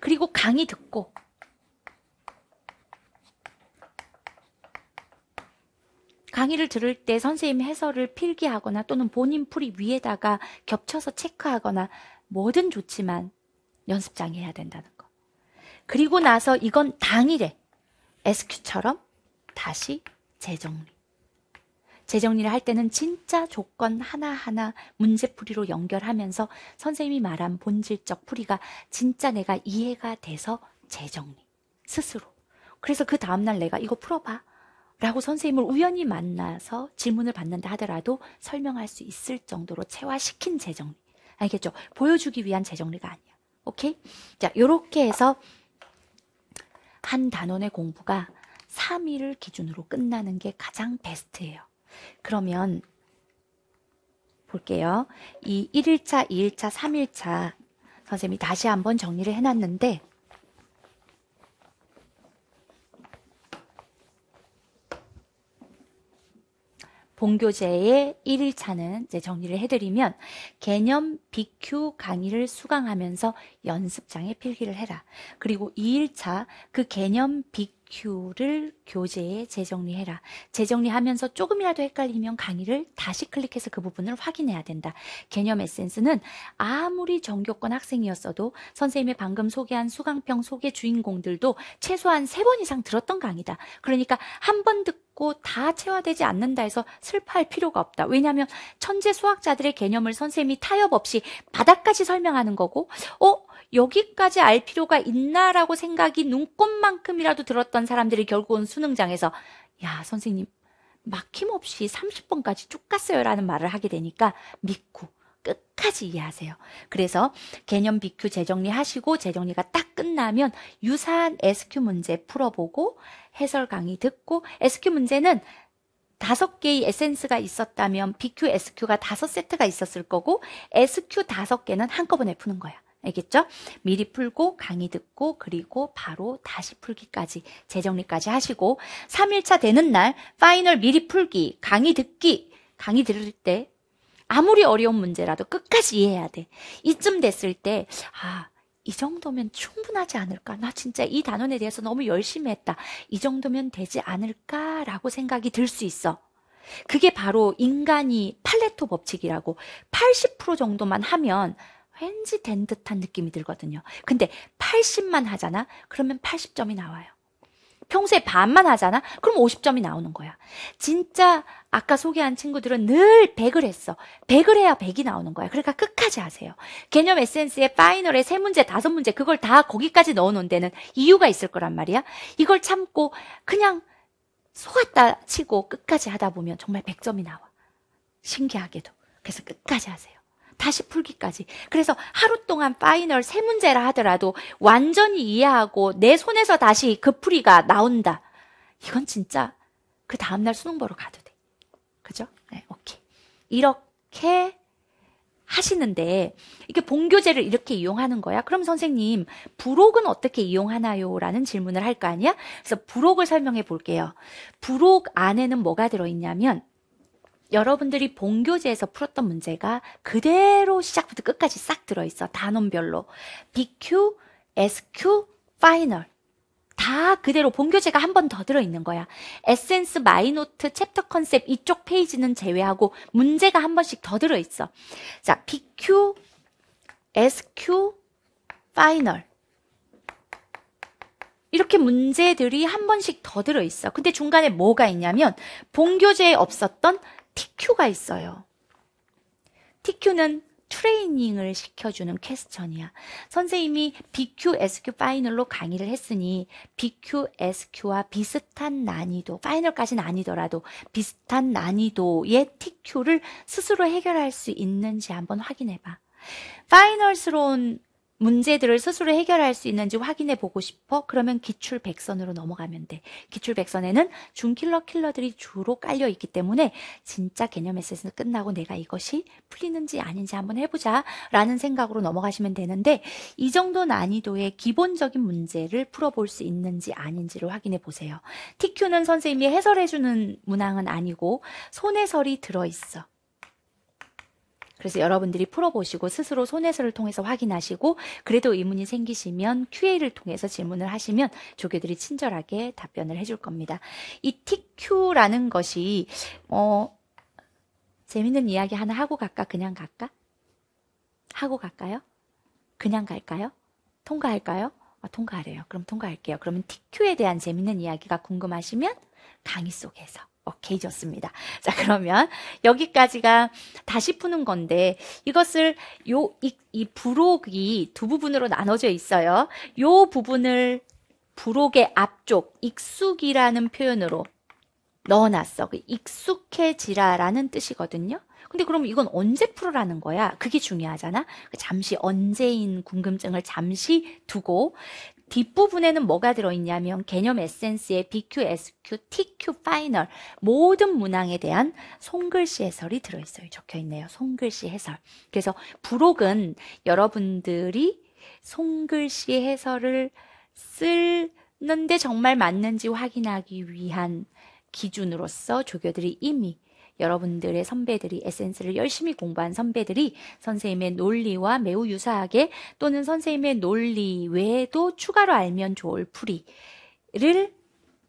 그리고 강의 듣고 강의를 들을 때 선생님 해설을 필기하거나 또는 본인 풀이 위에다가 겹쳐서 체크하거나 뭐든 좋지만 연습장에 해야 된다는 거. 그리고 나서 이건 당일에 SQ처럼 다시 재정리. 재정리를 할 때는 진짜 조건 하나하나 문제풀이로 연결하면서 선생님이 말한 본질적 풀이가 진짜 내가 이해가 돼서 재정리. 스스로. 그래서 그 다음날 내가 이거 풀어봐. 라고 선생님을 우연히 만나서 질문을 받는다 하더라도 설명할 수 있을 정도로 체화시킨 재정리. 알겠죠? 보여주기 위한 재정리가 아니야. 오케이? 자, 요렇게 해서 한 단원의 공부가 3일을 기준으로 끝나는 게 가장 베스트예요. 그러면 볼게요. 이 1일차, 2일차, 3일차 선생님이 다시 한번 정리를 해놨는데 본교재의 1일차는 이제 정리를 해드리면 개념 BQ 강의를 수강하면서 연습장에 필기를 해라. 그리고 2일차 그 개념 BQ를 교재에 재정리해라. 재정리하면서 조금이라도 헷갈리면 강의를 다시 클릭해서 그 부분을 확인해야 된다. 개념 에센스는 아무리 정교권 학생이었어도 선생님이 방금 소개한 수강평 소개 주인공들도 최소한 3번 이상 들었던 강의다. 그러니까 한 번 듣고 없고 다 체화되지 않는다 해서 슬퍼할 필요가 없다. 왜냐하면 천재 수학자들의 개념을 선생님이 타협 없이 바닥까지 설명하는 거고, 어? 여기까지 알 필요가 있나라고 생각이 눈꼽만큼이라도 들었던 사람들이 결국은 수능장에서 야 선생님 막힘없이 30번까지 쭉 갔어요라는 말을 하게 되니까 믿고 끝까지 이해하세요. 그래서 개념 BQ 재정리 하시고 재정리가 딱 끝나면 유사한 SQ 문제 풀어보고 해설 강의 듣고 SQ 문제는 다섯 개의 에센스가 있었다면 BQ, SQ가 다섯 세트가 있었을 거고 SQ 다섯 개는 한꺼번에 푸는 거야. 알겠죠? 미리 풀고 강의 듣고 그리고 바로 다시 풀기까지 재정리까지 하시고 3일차 되는 날 파이널 미리 풀기, 강의 듣기, 강의 들을 때 아무리 어려운 문제라도 끝까지 이해해야 돼. 이쯤 됐을 때, 아, 이 정도면 충분하지 않을까? 나 진짜 이 단원에 대해서 너무 열심히 했다. 이 정도면 되지 않을까라고 생각이 들 수 있어. 그게 바로 인간이 팔레토 법칙이라고 80% 정도만 하면 왠지 된 듯한 느낌이 들거든요. 근데 80만 하잖아? 그러면 80점이 나와요. 평소에 반만 하잖아? 그럼 50점이 나오는 거야. 진짜 아까 소개한 친구들은 늘 100을 했어. 100을 해야 100이 나오는 거야. 그러니까 끝까지 하세요. 개념 에센스의 파이널에 세 문제, 다섯 문제, 그걸 다 거기까지 넣어놓은 데는 이유가 있을 거란 말이야. 이걸 참고 그냥 속았다 치고 끝까지 하다 보면 정말 100점이 나와. 신기하게도. 그래서 끝까지 하세요. 다시 풀기까지. 그래서 하루 동안 파이널 세 문제라 하더라도 완전히 이해하고 내 손에서 다시 그 풀이가 나온다. 이건 진짜 그 다음날 수능 보러 가도 돼. 그죠? 네, 오케이. 이렇게 하시는데 이게 본교재를 이렇게 이용하는 거야. 그럼 선생님 부록은 어떻게 이용하나요?라는 질문을 할 거 아니야. 그래서 부록을 설명해 볼게요. 부록 안에는 뭐가 들어있냐면 여러분들이 본교재에서 풀었던 문제가 그대로 시작부터 끝까지 싹 들어있어. 단원별로. BQ, SQ, 파이널. 다 그대로 본교재가 한 번 더 들어있는 거야. 에센스 마이노트 챕터 컨셉 이쪽 페이지는 제외하고 문제가 한 번씩 더 들어있어. 자, BQ, SQ, 파이널. 이렇게 문제들이 한 번씩 더 들어있어. 근데 중간에 뭐가 있냐면, 본교재에 없었던 TQ가 있어요. TQ는 트레이닝을 시켜주는 퀘스천이야. 선생님이 BQ, SQ 파이널로 강의를 했으니 BQ, SQ와 비슷한 난이도, 파이널까지는 아니더라도 비슷한 난이도의 TQ를 스스로 해결할 수 있는지 한번 확인해봐. 파이널스러운 문제들을 스스로 해결할 수 있는지 확인해 보고 싶어? 그러면 기출 백선으로 넘어가면 돼. 기출 백선에는 중킬러 킬러들이 주로 깔려 있기 때문에 진짜 개념 에세스 끝나고 내가 이것이 풀리는지 아닌지 한번 해보자 라는 생각으로 넘어가시면 되는데 이 정도 난이도의 기본적인 문제를 풀어볼 수 있는지 아닌지를 확인해 보세요. TQ는 선생님이 해설해주는 문항은 아니고 손해설이 들어있어. 그래서 여러분들이 풀어보시고 스스로 손해서를 통해서 확인하시고 그래도 의문이 생기시면 QA를 통해서 질문을 하시면 조교들이 친절하게 답변을 해줄 겁니다. 이 TQ라는 것이 어 재밌는 이야기 하나 하고 갈까? 그냥 갈까? 하고 갈까요? 그냥 갈까요? 통과할까요? 아, 통과하래요. 그럼 통과할게요. 그러면 TQ에 대한 재밌는 이야기가 궁금하시면 강의 속에서 오케이, 좋습니다. 자, 그러면 여기까지가 다시 푸는 건데 이것을 요, 이, 이 부록이 두 부분으로 나눠져 있어요. 요 부분을 부록의 앞쪽, 익숙이라는 표현으로 넣어놨어. 그 익숙해지라라는 뜻이거든요. 근데 그럼 이건 언제 풀어라는 거야? 그게 중요하잖아. 그 잠시 언제인 궁금증을 잠시 두고 뒷부분에는 뭐가 들어있냐면 개념 에센스의 BQ, SQ, TQ 파이널 모든 문항에 대한 손글씨 해설이 들어있어요. 적혀있네요. 손글씨 해설. 그래서 부록은 여러분들이 손글씨 해설을 쓰는데 정말 맞는지 확인하기 위한 기준으로서 조교들이 이미 여러분들의 선배들이 에센스를 열심히 공부한 선배들이 선생님의 논리와 매우 유사하게 또는 선생님의 논리 외에도 추가로 알면 좋을 풀이를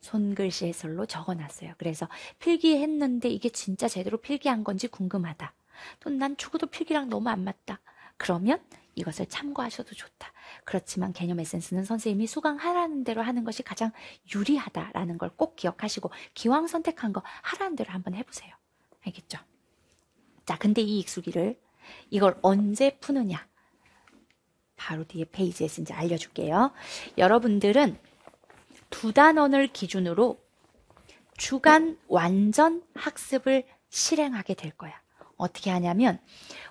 손글씨 해설로 적어놨어요. 그래서 필기했는데 이게 진짜 제대로 필기한 건지 궁금하다. 또는 난 축구도 필기랑 너무 안 맞다. 그러면 이것을 참고하셔도 좋다. 그렇지만 개념 에센스는 선생님이 수강하라는 대로 하는 것이 가장 유리하다라는 걸 꼭 기억하시고 기왕 선택한 거 하라는 대로 한번 해보세요. 알겠죠? 자, 근데 이 익수기를 이걸 언제 푸느냐? 바로 뒤에 페이지에서 이제 알려줄게요. 여러분들은 두 단원을 기준으로 주간 완전 학습을 실행하게 될 거야. 어떻게 하냐면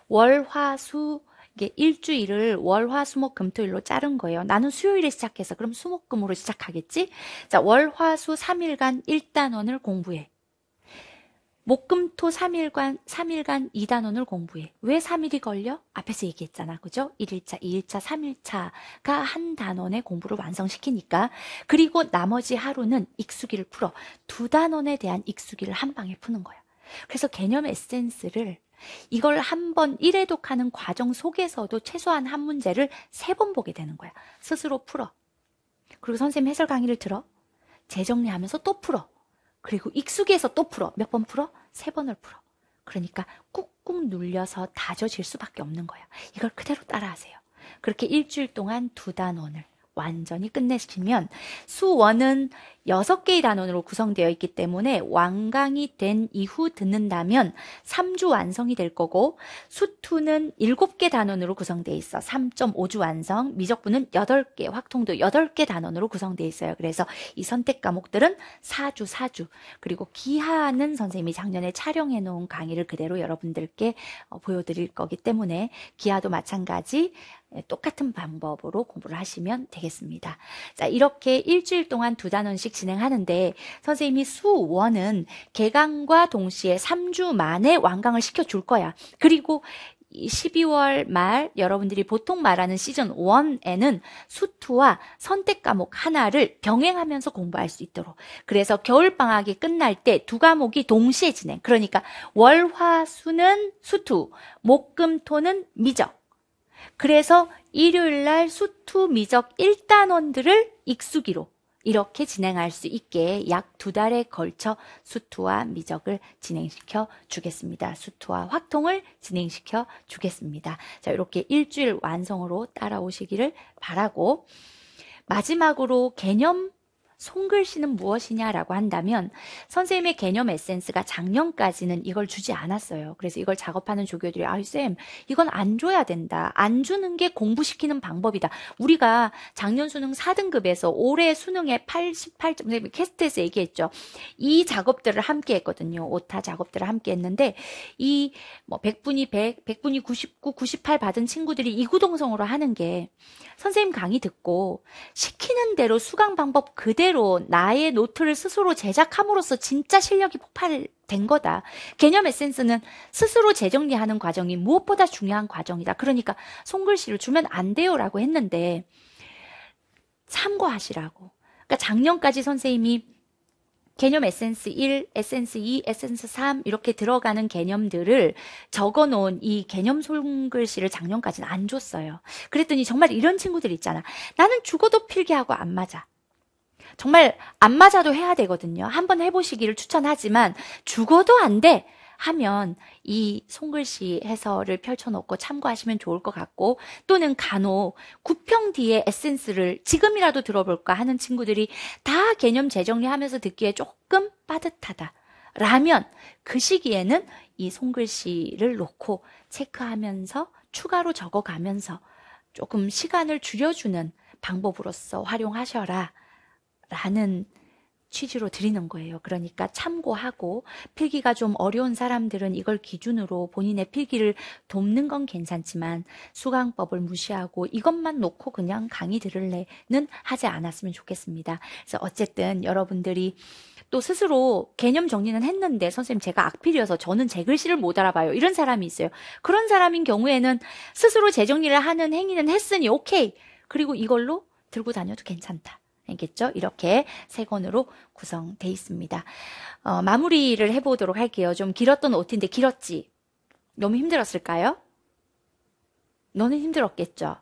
월, 화, 수 이게 일주일을 월, 화, 수, 목, 금, 토, 일로 자른 거예요. 나는 수요일에 시작해서 그럼 수, 목, 금으로 시작하겠지? 자, 월, 화, 수 3일간 1단원을 공부해. 목금토 3일간 3일간 2단원을 공부해. 왜 3일이 걸려? 앞에서 얘기했잖아. 그죠? 1일차, 2일차, 3일차가 한 단원의 공부를 완성시키니까. 그리고 나머지 하루는 익숙이를 풀어. 두 단원에 대한 익숙이를한 방에 푸는 거야. 그래서 개념 에센스를 이걸 한 번 1회독하는 과정 속에서도 최소한 한 문제를 세 번 보게 되는 거야. 스스로 풀어. 그리고 선생님 해설 강의를 들어. 재정리하면서 또 풀어. 그리고 익숙해서 또 풀어. 몇 번 풀어? 세 번을 풀어. 그러니까 꾹꾹 눌려서 다져질 수밖에 없는 거예요 이걸 그대로 따라하세요. 그렇게 일주일 동안 두 단원을 완전히 끝내시면 수원은 6개의 단원으로 구성되어 있기 때문에 완강이 된 이후 듣는다면 3주 완성이 될 거고 수투는 7개 단원으로 구성되어 있어 3.5주 완성, 미적분은 8개, 확통도 8개 단원으로 구성되어 있어요. 그래서 이 선택 과목들은 4주, 4주 그리고 기하는 선생님이 작년에 촬영해 놓은 강의를 그대로 여러분들께 어, 보여드릴 거기 때문에 기하도 마찬가지 예, 똑같은 방법으로 공부를 하시면 되겠습니다. 자, 이렇게 일주일 동안 두 단원씩 진행하는데 선생님이 수원은 개강과 동시에 3주 만에 완강을 시켜줄 거야. 그리고 12월 말 여러분들이 보통 말하는 시즌 1에는 수투와 선택 과목 하나를 병행하면서 공부할 수 있도록 그래서 겨울 방학이 끝날 때 두 과목이 동시에 진행 그러니까 월화수는 수 투 목 금토는 미적 그래서 일요일 날 수투 미적 1단원들을 익숙이로 이렇게 진행할 수 있게 약 두 달에 걸쳐 수투와 미적을 진행시켜 주겠습니다. 수투와 확통을 진행시켜 주겠습니다. 자, 이렇게 일주일 완성으로 따라오시기를 바라고 마지막으로 개념 손글씨는 무엇이냐라고 한다면 선생님의 개념 에센스가 작년까지는 이걸 주지 않았어요. 그래서 이걸 작업하는 조교들이 아유 쌤 이건 안 줘야 된다. 안 주는 게 공부시키는 방법이다. 우리가 작년 수능 4등급에서 올해 수능에 88점 캐스트에서 얘기했죠. 이 작업들을 함께 했거든요. 오타 작업들을 함께 했는데 이뭐 100분이 100, 100분이 99, 98 받은 친구들이 이구동성으로 하는 게 선생님 강의 듣고 시키는 대로 수강 방법 그대로 그대로 나의 노트를 스스로 제작함으로써 진짜 실력이 폭발된 거다. 개념 에센스는 스스로 재정리하는 과정이 무엇보다 중요한 과정이다. 그러니까 손글씨를 주면 안 돼요라고 했는데 참고하시라고. 그러니까 작년까지 선생님이 개념 에센스 1, 에센스 2, 에센스 3 이렇게 들어가는 개념들을 적어 놓은 이 개념 손글씨를 작년까지는 안 줬어요. 그랬더니 정말 이런 친구들 있잖아. 나는 죽어도 필기하고 안 맞아. 정말 안 맞아도 해야 되거든요. 한번 해보시기를 추천하지만 죽어도 안 돼. 하면 이 손글씨 해설을 펼쳐놓고 참고하시면 좋을 것 같고 또는 간혹 구평 뒤에 에센스를 지금이라도 들어볼까 하는 친구들이 다 개념 재정리하면서 듣기에 조금 빠듯하다. 라면 그 시기에는 이 손글씨를 놓고 체크하면서 추가로 적어가면서 조금 시간을 줄여주는 방법으로서 활용하셔라. 라는 취지로 드리는 거예요. 그러니까 참고하고 필기가 좀 어려운 사람들은 이걸 기준으로 본인의 필기를 돕는 건 괜찮지만 수강법을 무시하고 이것만 놓고 그냥 강의 들을래는 하지 않았으면 좋겠습니다. 그래서 어쨌든 여러분들이 또 스스로 개념 정리는 했는데 선생님 제가 악필이어서 저는 제 글씨를 못 알아봐요. 이런 사람이 있어요. 그런 사람인 경우에는 스스로 재정리를 하는 행위는 했으니 오케이. 그리고 이걸로 들고 다녀도 괜찮다. 알겠죠? 이렇게 세 권으로 구성돼 있습니다. 어, 마무리를 해보도록 할게요. 좀 길었던 OT인데 길었지? 너무 힘들었을까요? 너는 힘들었겠죠?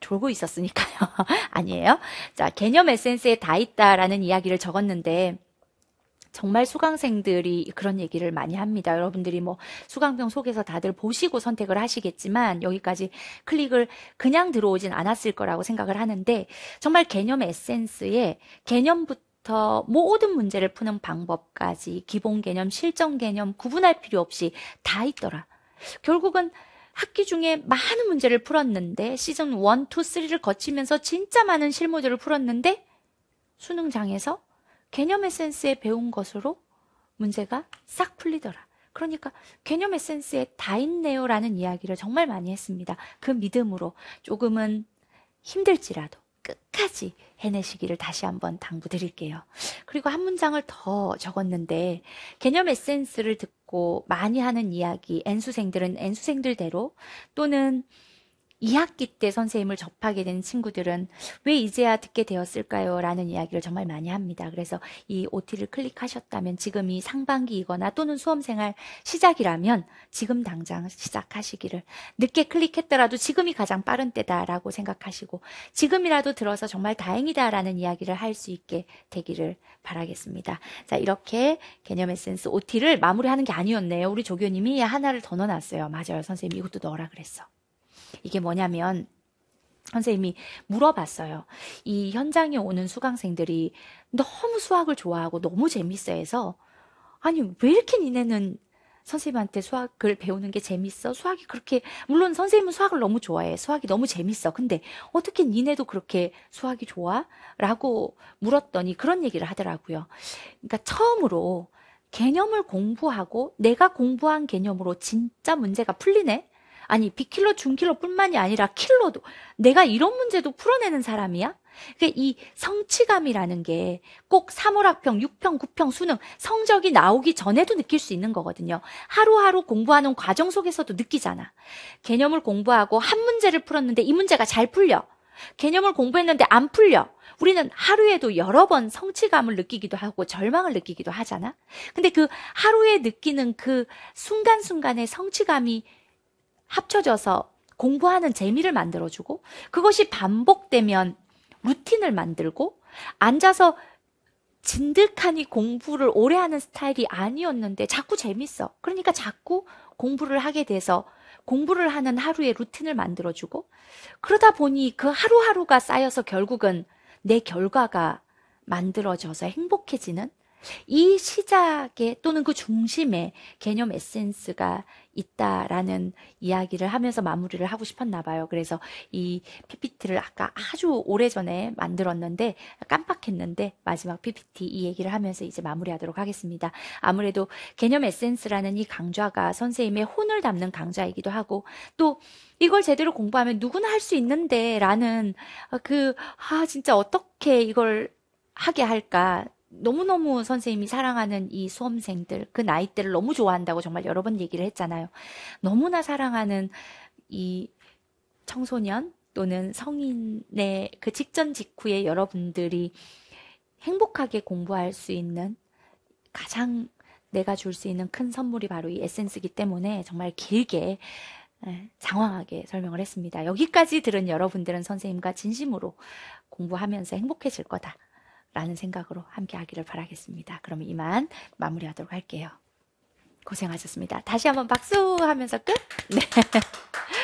졸고 있었으니까요. 아니에요? 자, 개념 에센스에 다 있다라는 이야기를 적었는데, 정말 수강생들이 그런 얘기를 많이 합니다. 여러분들이 뭐 수강병 속에서 다들 보시고 선택을 하시겠지만 여기까지 클릭을 그냥 들어오진 않았을 거라고 생각을 하는데 정말 개념 에센스에 개념부터 모든 문제를 푸는 방법까지 기본 개념, 실전 개념 구분할 필요 없이 다 있더라. 결국은 학기 중에 많은 문제를 풀었는데 시즌 1, 2, 3를 거치면서 진짜 많은 실무들을 풀었는데 수능장에서 개념 에센스에 배운 것으로 문제가 싹 풀리더라. 그러니까 개념 에센스에 다 있네요라는 이야기를 정말 많이 했습니다. 그 믿음으로 조금은 힘들지라도 끝까지 해내시기를 다시 한번 당부드릴게요. 그리고 한 문장을 더 적었는데 개념 에센스를 듣고 많이 하는 이야기 N수생들은 N수생들대로 또는 2학기 때 선생님을 접하게 된 친구들은 왜 이제야 듣게 되었을까요? 라는 이야기를 정말 많이 합니다. 그래서 이 OT를 클릭하셨다면 지금이 상반기이거나 또는 수험생활 시작이라면 지금 당장 시작하시기를 늦게 클릭했더라도 지금이 가장 빠른 때다라고 생각하시고 지금이라도 들어서 정말 다행이다라는 이야기를 할 수 있게 되기를 바라겠습니다. 자, 이렇게 개념 에센스 OT를 마무리하는 게 아니었네요. 우리 조교님이 하나를 더 넣어놨어요. 맞아요. 선생님, 이것도 넣어라 그랬어. 이게 뭐냐면 선생님이 물어봤어요. 이 현장에 오는 수강생들이 너무 수학을 좋아하고 너무 재밌어 해서 아니 왜 이렇게 니네는 선생님한테 수학을 배우는 게 재밌어? 수학이 그렇게 물론 선생님은 수학을 너무 좋아해. 수학이 너무 재밌어. 근데 어떻게 니네도 그렇게 수학이 좋아? 라고 물었더니 그런 얘기를 하더라고요. 그러니까 처음으로 개념을 공부하고 내가 공부한 개념으로 진짜 문제가 풀리네? 아니 비킬러 중킬러뿐만이 아니라 킬러도 내가 이런 문제도 풀어내는 사람이야? 그러이 그러니까 성취감이라는 게 꼭 3월학평, 6평, 9평 수능 성적이 나오기 전에도 느낄 수 있는 거거든요. 하루하루 공부하는 과정 속에서도 느끼잖아. 개념을 공부하고 한 문제를 풀었는데 이 문제가 잘 풀려. 개념을 공부했는데 안 풀려. 우리는 하루에도 여러 번 성취감을 느끼기도 하고 절망을 느끼기도 하잖아. 근데 그 하루에 느끼는 그 순간순간의 성취감이 합쳐져서 공부하는 재미를 만들어주고 그것이 반복되면 루틴을 만들고 앉아서 진득하니 공부를 오래 하는 스타일이 아니었는데 자꾸 재밌어. 그러니까 자꾸 공부를 하게 돼서 공부를 하는 하루의 루틴을 만들어주고 그러다 보니 그 하루하루가 쌓여서 결국은 내 결과가 만들어져서 행복해지는 이 시작에 또는 그 중심에 개념 에센스가 있다라는 이야기를 하면서 마무리를 하고 싶었나 봐요. 그래서 이 PPT를 아까 아주 오래전에 만들었는데 깜빡했는데 마지막 PPT 이 얘기를 하면서 이제 마무리하도록 하겠습니다. 아무래도 개념 에센스라는 이 강좌가 선생님의 혼을 담는 강좌이기도 하고 또 이걸 제대로 공부하면 누구나 할 수 있는데라는 그 아 진짜 어떻게 이걸 하게 할까 너무너무 선생님이 사랑하는 이 수험생들, 그 나이대를 너무 좋아한다고 정말 여러 번 얘기를 했잖아요. 너무나 사랑하는 이 청소년 또는 성인의 그 직전 직후에 여러분들이 행복하게 공부할 수 있는 가장 내가 줄 수 있는 큰 선물이 바로 이 에센스이기 때문에 정말 길게 장황하게 설명을 했습니다. 여기까지 들은 여러분들은 선생님과 진심으로 공부하면서 행복해질 거다. 라는 생각으로 함께 하기를 바라겠습니다. 그럼 이만 마무리하도록 할게요. 고생하셨습니다. 다시 한번 박수 하면서 끝. 네.